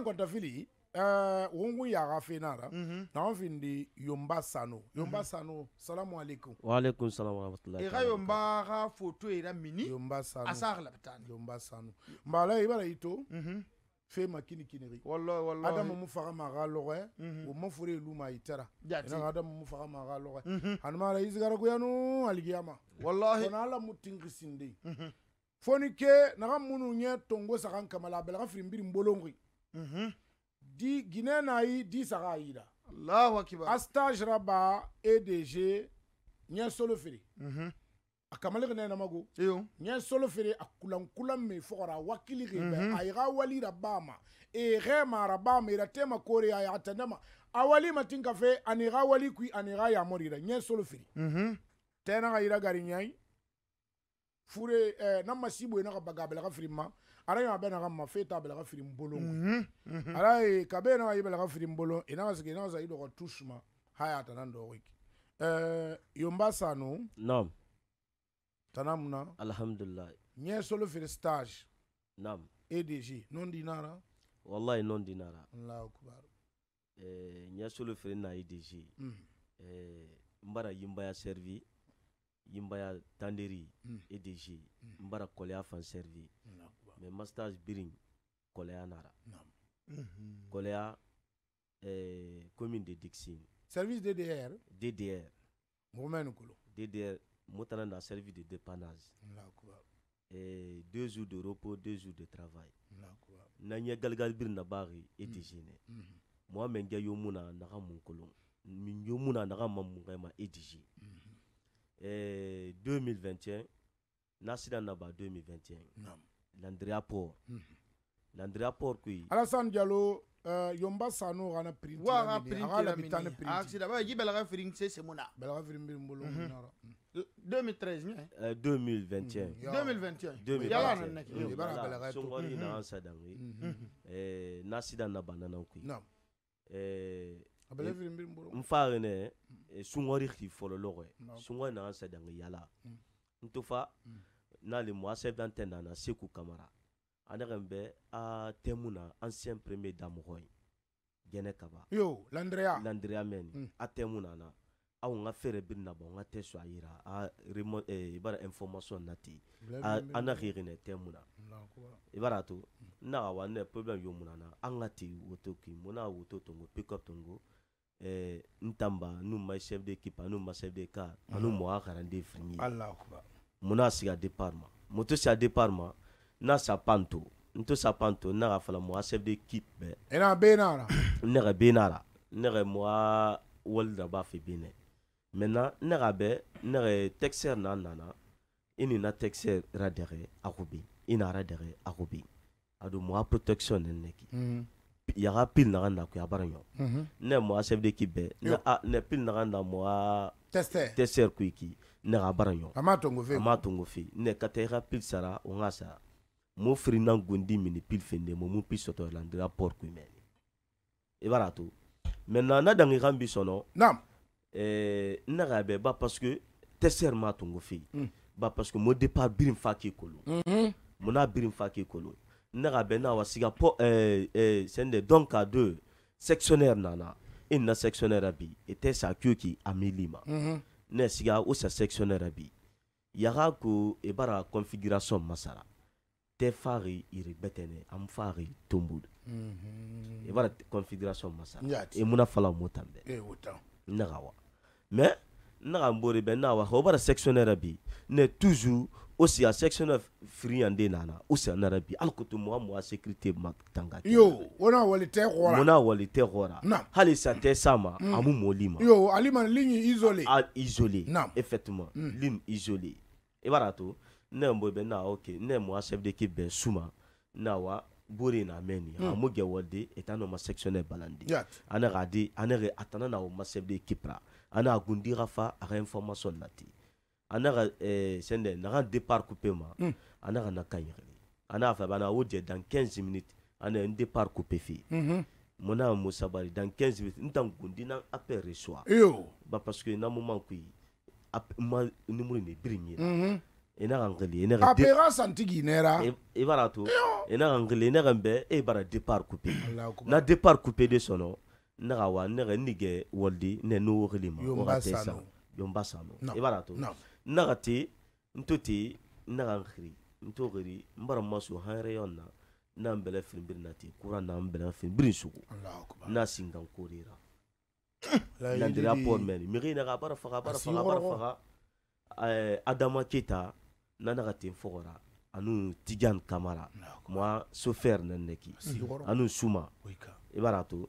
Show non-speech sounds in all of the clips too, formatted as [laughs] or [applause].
ngonta fili eh, wongu yaga fenara mhm. naxan findi yomba sano yomba mhm. sano salamu aleykum waaleykum salam warahmatullahi ixa yomba xa photo yera mini yomba sano asaxa labtane yomba sano mbala ibara e ito mhm. fema kini kiniri wallahi wallahi adamu mu faga ma ga loge o ma fure lu ma itara ina adamu mu faga ma ga loge hanma la izgara ku yanu algiyama wallahi ona ala mutingi sinde foni ke na ga munu nye tongo sa kan kamala bela ga firimbi mm-hmm. di guinée na yi di saga yira allahu akbar astage raba edg ɲɛ solo feere mm-hmm. a kamale ke nɛna mago ɲɛ solo feere a kulankulan me fɔgɔra wakili ke bɛ mhm. a yiga wali ra bama e ge mara bama ira tema kore a yaga tɛnɛma a wali ma tin kafe ani xa wali kui ani xa yamori ra ɲɛ solo feere mm-hmm. tɛna yira gari ɲai fure eh, na masibo ina ga bagabela ga firima ala ɲɔgɔn bɛ na ka ma foyi t'a bɛla ka firi n bolo ala ye ka bɛ na ka yibɛla ka firi n bolo i na ka sigi i na ka sa i dɔgɔ tu suma haya tana ndogo ki eh yomba sanu naam tana muna alhamdulillah nye solo fir stage naam edg non dinara wallahi non dinara allahu akbar eh nye solo fir na edg mm. eh mbara yimba ya servi yimba ya tanderi mm. edg mm. mbara kolya fan servi no. Masters Biring Koleya Nara. Coléa Mm -hmm. Koleya eh, commune de Dixine. Service DDR. DDR. Moumène Kolo. DDR, Motana dans service de dépannage. Eh, deux jours de repos, deux jours de travail. Nanya Galgal Bir Nabari et Dijine. Moi, mhm. mhm. Menga Yomuna Nara Moukolo. Yomuna Nara Mamourema mhm. eh, et Dijine. 2021, Nasida Nabari, 2021. landiriya port mm -hmm. landiriya dialo uh, yomba sanu xana printaxa ba ji belaxa firin se belaxa firin birin bolo 2013 ɲɛ uh, 2021 2021 yala na nake i bara belaxa to na an sadan ye eh na sida na sungori xi folo loxe sungori na an yala ntofa mm. n'ale mo asɛbɛn tɛ nana seku kamara ale kan bɛ a tɛmu na ancien premier da mɔgɔ ye gɛnɛ kaba yo landreya landreya mɛn mm. a tɛmu nana aw ka fɛɛrɛ biri na bɔ n ka tɛ sɔn a yira a remo eh, i e b'a information na ten a na kɛgɛnɛ tɛmu na i b'a to n'a ka wa ne problème yo mun na na an ka ten woto kin mun n'a woto tongo pick up tongo eh, n tanba n'u ma chef d'équipe n'u ma chef de car mm. an'u mɔgɔ a kalanden fini ye. mun y'a sigi a départ ma moto si a départ ma n'a sa pan to n to sa pan to n na ka fala mɔgɔ chef de équipe bɛɛ. e na bɛ n'a la. n nɛgɛ bɛ n'a la n nɛgɛ mɔgɔ wali da b'a fɛ bɛ n'a ye maintenant n nɛgɛ bɛ n nɛgɛ texteur n'a nana i ni na texteur ra dɛgɛ a ko bɛ i na ra dɛgɛ a ko bɛ a don mɔgɔ protection nɛnɛ ne ki. Mhm. yaga pile naga nda kuya bara ɲɔ mhm. ne mɔgɔ chef de équipe bɛɛ ne pile naga nda mɔgɔ. testeur testeur kuyi ki. ne ka baara ɲɔgɔn a m'a tɔngo fe a m'a tɔngo fe ne ka taa i ka pili sara o ŋa sara mo firi na gondi mini pili fende mo mu pili sɔtɔ la ndega pɔr kun mɛ i b'a to maintenant na dangi kan bi sɔnɔ naam eh na ka bɛ ba parce que tɛsɛr m'a tɔngo fe mm. ba parce que mo départ birin fa k'i kolo mm -hmm. mo n'a birin fa k'i kolo ne ka bɛ na wa siga pɔ eh eh sɛnde donc à deux sectionnaire nana i na sectionnaire bi i tɛ sa kyo ki amili ma mm -hmm. ne siga o sa section yɛrɛ bi yaga ko i e bara configuration masara tɛ fari iri betene am fari tombul mm -hmm. e bara configuration masara e muna fala mo e, tan e wotan naga wa mais naga mbori be nawa ho bara section yɛrɛ bi ne toujours osiya section of free yande nana osiya nara bi ala koto mɔgɔ mɔgɔ sécurité ma tan ka kɛ yo o na wali tɛ hɔra mun na wali tɛ hɔra na hali sa tɛ sa ma mm. a mu mɔli ma yo ali ma ligne isolé a ah, isolé na effectivement mm. ligne isolé i b'a to ne mɔ bɛ na ok ne mɔgɔ chef d'équipe bɛ suma na wa bore na mɛn ni mm. a mu gɛ wɔde et an ma sectionnaire balande yeah. ana ka di ana ka atana na o ma chef d'équipe ra ana a gundi ka fa a ka information na ten an eh, n'a ka sɛn départ coupé ma hmm. an n'a na kan yɛrɛ an n'a fɛ a b'a na o jɛ dans 15 minutes an n'a départ coupé fɛ yen mun n'a mo sabari dans 15 minutes n tan gondi n'an appel reçoit ba parce que n'an moment ko yi ma numéro ni biri ɲɛ la i n'a ka n appel santi k'i nɛra i to i n'a ka n kɛli e b'a départ coupé na départ coupé de sɔnɔ ne wa ne nige walidi ne n'o wakili ma wagati san yɔn ba san no i b'a naga te n to te naga n xiri n to xiri n bara maso hanreyon na na n bɛlɛ finibiri na te kura na n bɛlɛ finibiri sugu na singan korera [coughs] landira port mɛni mixi naga a bara faga a bara faga a bara faga eh, adama keta na naga ten fogora anu tijan kamara moi sofer nan neki anu suma i bara to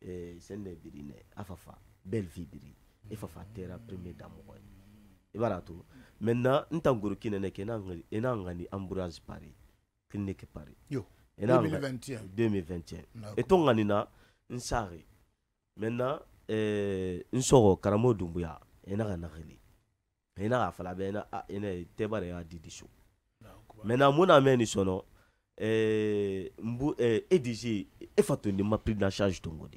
e, sen biri nɛ a fa biri e tɛra premier da mɔgɔ ye i b'a d'a maintenant n ta ngoro kine ne kɛ i n'a ŋani ambourage pari clinique pari yo 2021 2021 e to ŋani na n sari maintenant n sɔgɔ karamɔgɔ dunbuya i n'a ka nagili i n'a ka fala bɛ i n'a tɛba de y'a didi so maintenant mun na mɛ nin sɔnɔ eh, mbu eh, edg e fa to ni ma pris dans charge tongo de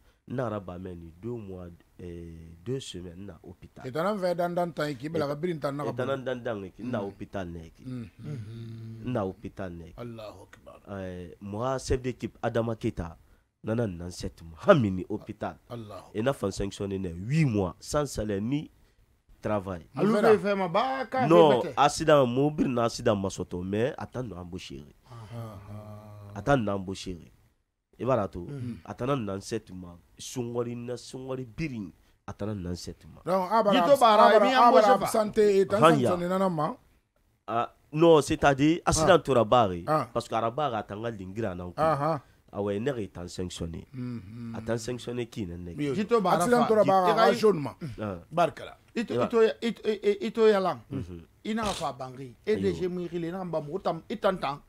n'a b'a deux mois euh, deux semaines na hôpital et dan dans tan tan na ka dan dan à na hôpital ne na hôpital ne akbar euh, moi chef d'équipe Adama Keta nana nan sept mois hamini hôpital hôpital et n'a sanctionné ne mois sans salaire ni travail alu ma non accident mobile na accident masoto mais i b'a to a tana nansɛ tuma sungɔri na sungɔri biri a tana nansɛ tuma ah, non c'est à dire ah. accident tora baare ah. parce que arabaare a tanga lingira ananko awa ne ka tan sanctionné a tan sanctionné ki na ne jito ba accident tora baare a jaune ma barkala ito ito ito yalang ina fa bangi et de jemuirile na ba mutam itantan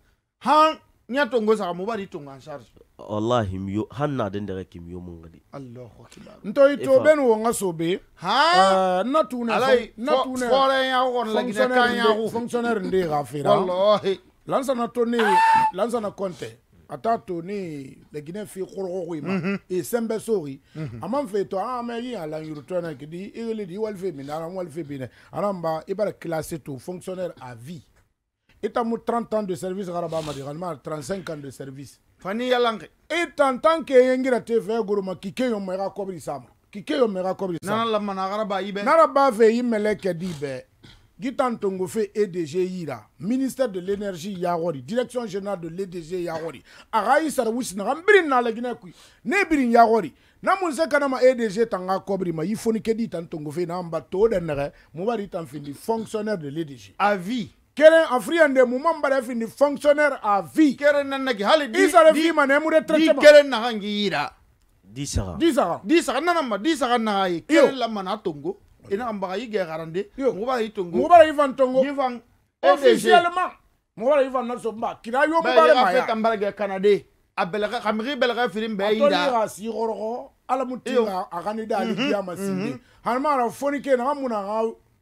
han nyatongo sa mo ba di tongan charge wallahi miyo hanna den dere ki miyo mun gadi allahu akbar nto ito ben wo ngaso be ha eh, na tune na tune fore ya won la gina kan ya wu fonctionnaire ndi [laughs] gafira wallahi lansa na to ni lansa na konte ata to ni le gina fi khurgo ma mhm. e sembe sori mhm. amam fe to a ah, me yi ala yurto na kidi igeli di e e walfe min ala walfe bin aramba ibar e classé to fonctionnaire à vie itamu 30 ans de service garaba madi 35 ans de service fani yalange i tantan ke yengira te fe goroma kike yo mera kobri sama kike yo mera kobri sama nana lamana garaba ibe nana ba fe imele ke dibe gitan tongo fe edg yira ministère de l'énergie yagori direction générale de l'edg yagori aga i sara wusi naga nbiri nala gine kui ne birin yagori na mun se kana ma edg tanga kobri ma i foni kedi tan tongo fe na amba to de nege mubari tan findi fonctionnaire de l'edg avis keren afrien de muma mbara fini fonctionnaire à vie keren nanagi hali di isare fi mane mu retraite ma keren naga ngi yira di saga di saga di saga nana ma di saga naga yi keren la mana tongo ina ambaga yi garande mu bara yi tongo mu bara yi fan tongo yi fan officiellement mu bara yi fan na so mba kira yo mu bara ma ya ambara ga canadé abelaga khamri belaga firim be yida atoli si gorgo ala mutinga agani dali kiyama mhm. sindi mhm. hanmara fonike na munanga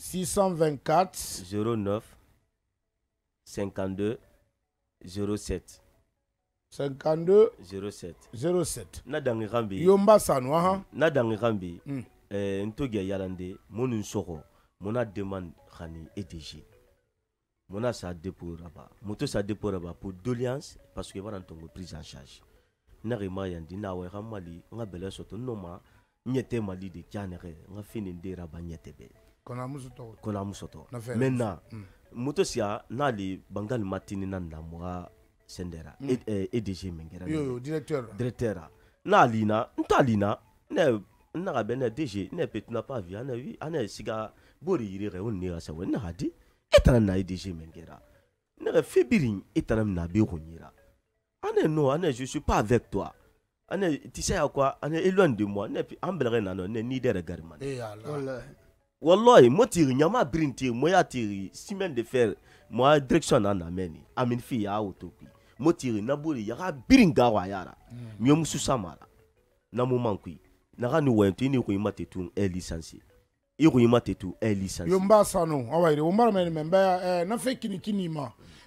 624 09 52 07 52 07 07 na dangi kan bi yo mba sanu ahan na dangi kan bi mm. eh, n togiya yalan de minnu sɔgɔ muna demande kani edg muna sa dépôt raba moto sa dépôt raba pour doléance parce que i bana tongo prise en charge nagi ma yandi na wa ka mali n ka bɛlɛ sɔtɔ n nɔ ma n ɲɛ tɛ mali de janɛgɛ n ka fini de raba ɲɛ tɛ bɛɛ kona muso tɔgɔ maintenant mm. moto siya n'ale bangali matini na namuga sendera mm. e, eh, edg min kɛra directeur directeur n'ale na n t'ale na ne na ka bɛn ne dg ne petina pas vie ane ane siga bori yiri kɛ o ne ka sago ne ka di e tana na edg min kɛra ne ka febiri e tana na be kun yira ane non ane je suis pas avec toi ane tu sais à quoi ane éloigne de moi ne an bɛlɛkɛ nanɔ ne ni dɛ regarde man. Hey, wallahi mo tiri ɲama birin tiri mo y'a tiri semaine de fer mo a direction na namɛ ni amin fi y'a woto kui mo tiri na bori yaga birin ga wa yara mm. mi musu samara na mo man kui na ga ni wɛntu ni ko ima tetu e licence i ko ima tetu e licence yo mba sanu awaire o mara mɛ mɛ mɛ na fɛ kini kini ma mm.